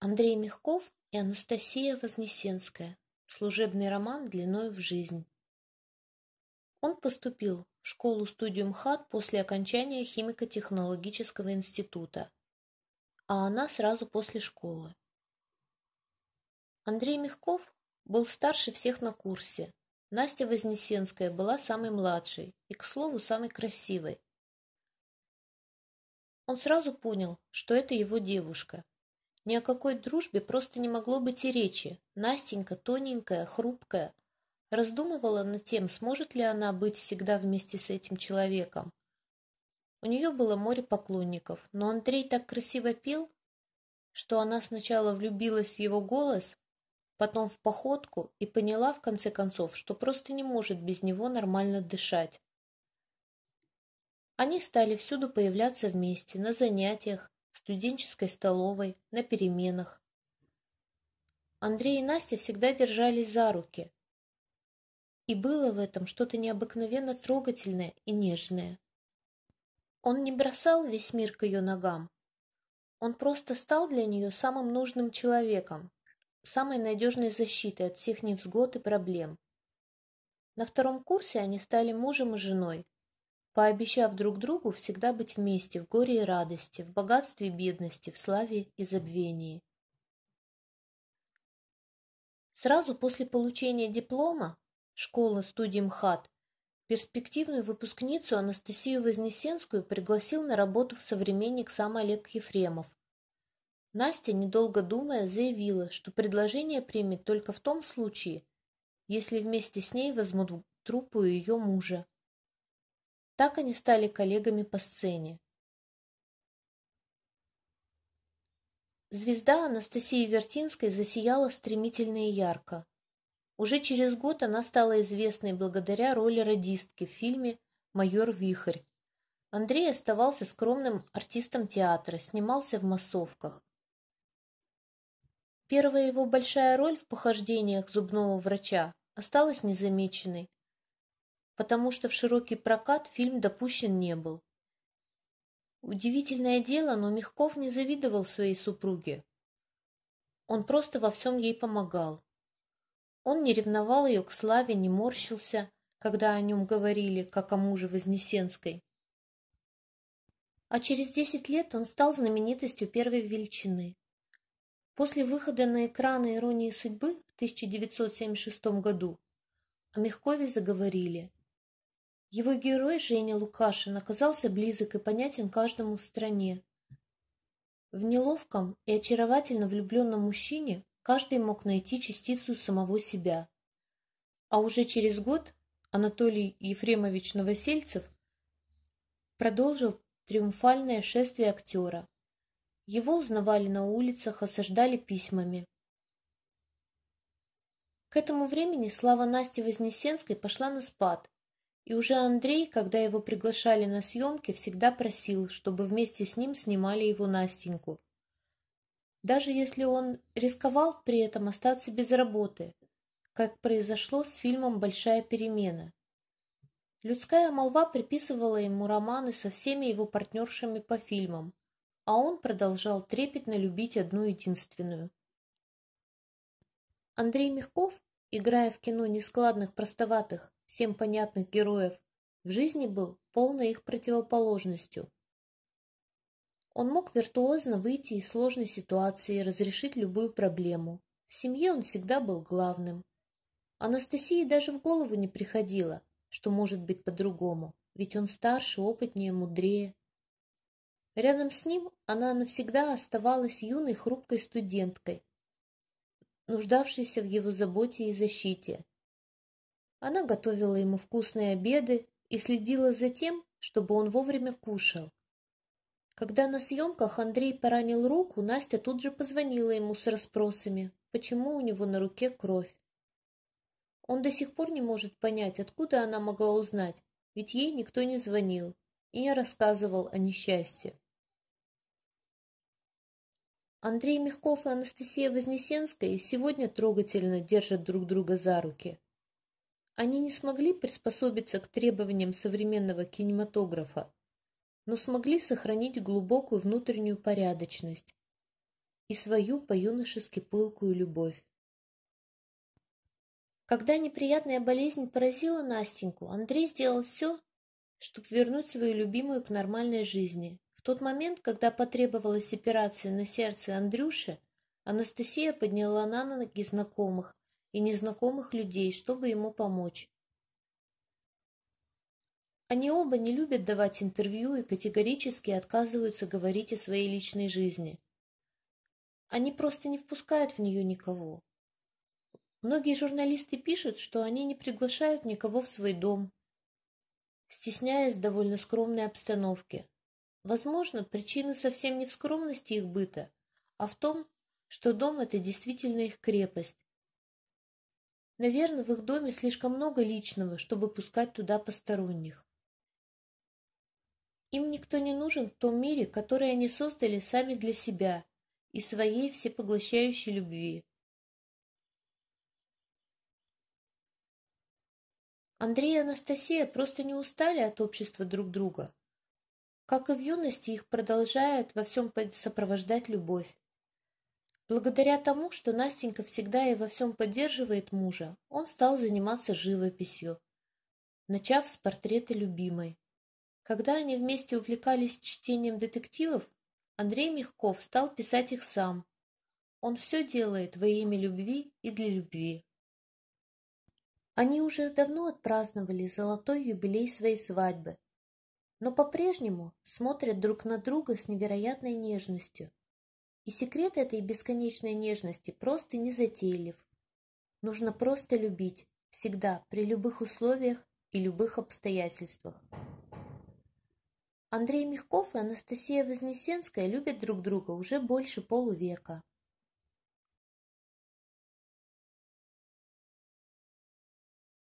Андрей Мягков и Анастасия Вознесенская. Служебный роман длиной в жизнь. Он поступил в школу-студию МХАТ после окончания химико-технологического института, а она сразу после школы. Андрей Мягков был старше всех на курсе. Настя Вознесенская была самой младшей и, к слову, самой красивой. Он сразу понял, что это его девушка, ни о какой дружбе просто не могло быть и речи. Настенька, тоненькая, хрупкая. Раздумывала над тем, сможет ли она быть всегда вместе с этим человеком. У нее было море поклонников, но Андрей так красиво пел, что она сначала влюбилась в его голос, потом в походку и поняла в конце концов, что просто не может без него нормально дышать. Они стали всюду появляться вместе, на занятиях, студенческой столовой, на переменах. Андрей и Настя всегда держались за руки. И было в этом что-то необыкновенно трогательное и нежное. Он не бросал весь мир к ее ногам. Он просто стал для нее самым нужным человеком, самой надежной защитой от всех невзгод и проблем. На втором курсе они стали мужем и женой, пообещав друг другу всегда быть вместе в горе и радости, в богатстве и бедности, в славе и забвении. Сразу после получения диплома школа студии МХАТ перспективную выпускницу Анастасию Вознесенскую пригласил на работу в «Современник» сам Олег Ефремов. Настя, недолго думая, заявила, что предложение примет только в том случае, если вместе с ней возьмут в труппу ее мужа. Так они стали коллегами по сцене. Звезда Анастасии Вертинской засияла стремительно и ярко. Уже через год она стала известной благодаря роли радистки в фильме «Майор Вихрь». Андрей оставался скромным артистом театра, снимался в массовках. Первая его большая роль в похождениях зубного врача осталась незамеченной потому что в широкий прокат фильм допущен не был. Удивительное дело, но Мягков не завидовал своей супруге. Он просто во всем ей помогал. Он не ревновал ее к славе, не морщился, когда о нем говорили, как о муже Вознесенской. А через десять лет он стал знаменитостью первой величины. После выхода на экраны «Иронии судьбы» в 1976 году о Мягкове заговорили – его герой Женя Лукашин оказался близок и понятен каждому в стране. В неловком и очаровательно влюбленном мужчине каждый мог найти частицу самого себя. А уже через год Анатолий Ефремович Новосельцев продолжил триумфальное шествие актера. Его узнавали на улицах, осаждали письмами. К этому времени слава Насти Вознесенской пошла на спад, и уже Андрей, когда его приглашали на съемки, всегда просил, чтобы вместе с ним снимали его Настеньку. Даже если он рисковал при этом остаться без работы, как произошло с фильмом «Большая перемена». Людская молва приписывала ему романы со всеми его партнершами по фильмам, а он продолжал трепетно любить одну единственную. Андрей Мягков, играя в кино нескладных простоватых, всем понятных героев, в жизни был полной их противоположностью. Он мог виртуозно выйти из сложной ситуации и разрешить любую проблему. В семье он всегда был главным. Анастасии даже в голову не приходило, что может быть по-другому, ведь он старше, опытнее, мудрее. Рядом с ним она навсегда оставалась юной хрупкой студенткой, нуждавшейся в его заботе и защите. Она готовила ему вкусные обеды и следила за тем, чтобы он вовремя кушал. Когда на съемках Андрей поранил руку, Настя тут же позвонила ему с расспросами, почему у него на руке кровь. Он до сих пор не может понять, откуда она могла узнать, ведь ей никто не звонил и не рассказывал о несчастье. Андрей Мягков и Анастасия Вознесенская сегодня трогательно держат друг друга за руки – они не смогли приспособиться к требованиям современного кинематографа, но смогли сохранить глубокую внутреннюю порядочность и свою по-юношески пылкую любовь. Когда неприятная болезнь поразила Настеньку, Андрей сделал все, чтобы вернуть свою любимую к нормальной жизни. В тот момент, когда потребовалась операция на сердце Андрюши, Анастасия подняла на ноги знакомых, и незнакомых людей, чтобы ему помочь. Они оба не любят давать интервью и категорически отказываются говорить о своей личной жизни. Они просто не впускают в нее никого. Многие журналисты пишут, что они не приглашают никого в свой дом, стесняясь довольно скромной обстановки. Возможно, причина совсем не в скромности их быта, а в том, что дом – это действительно их крепость, Наверное, в их доме слишком много личного, чтобы пускать туда посторонних. Им никто не нужен в том мире, который они создали сами для себя и своей всепоглощающей любви. Андрей и Анастасия просто не устали от общества друг друга. Как и в юности, их продолжает во всем сопровождать любовь. Благодаря тому, что Настенька всегда и во всем поддерживает мужа, он стал заниматься живописью, начав с портрета любимой. Когда они вместе увлекались чтением детективов, Андрей Мягков стал писать их сам. Он все делает во имя любви и для любви. Они уже давно отпраздновали золотой юбилей своей свадьбы, но по-прежнему смотрят друг на друга с невероятной нежностью – и секрет этой бесконечной нежности просто не затейлив. Нужно просто любить, всегда, при любых условиях и любых обстоятельствах. Андрей Мягков и Анастасия Вознесенская любят друг друга уже больше полувека.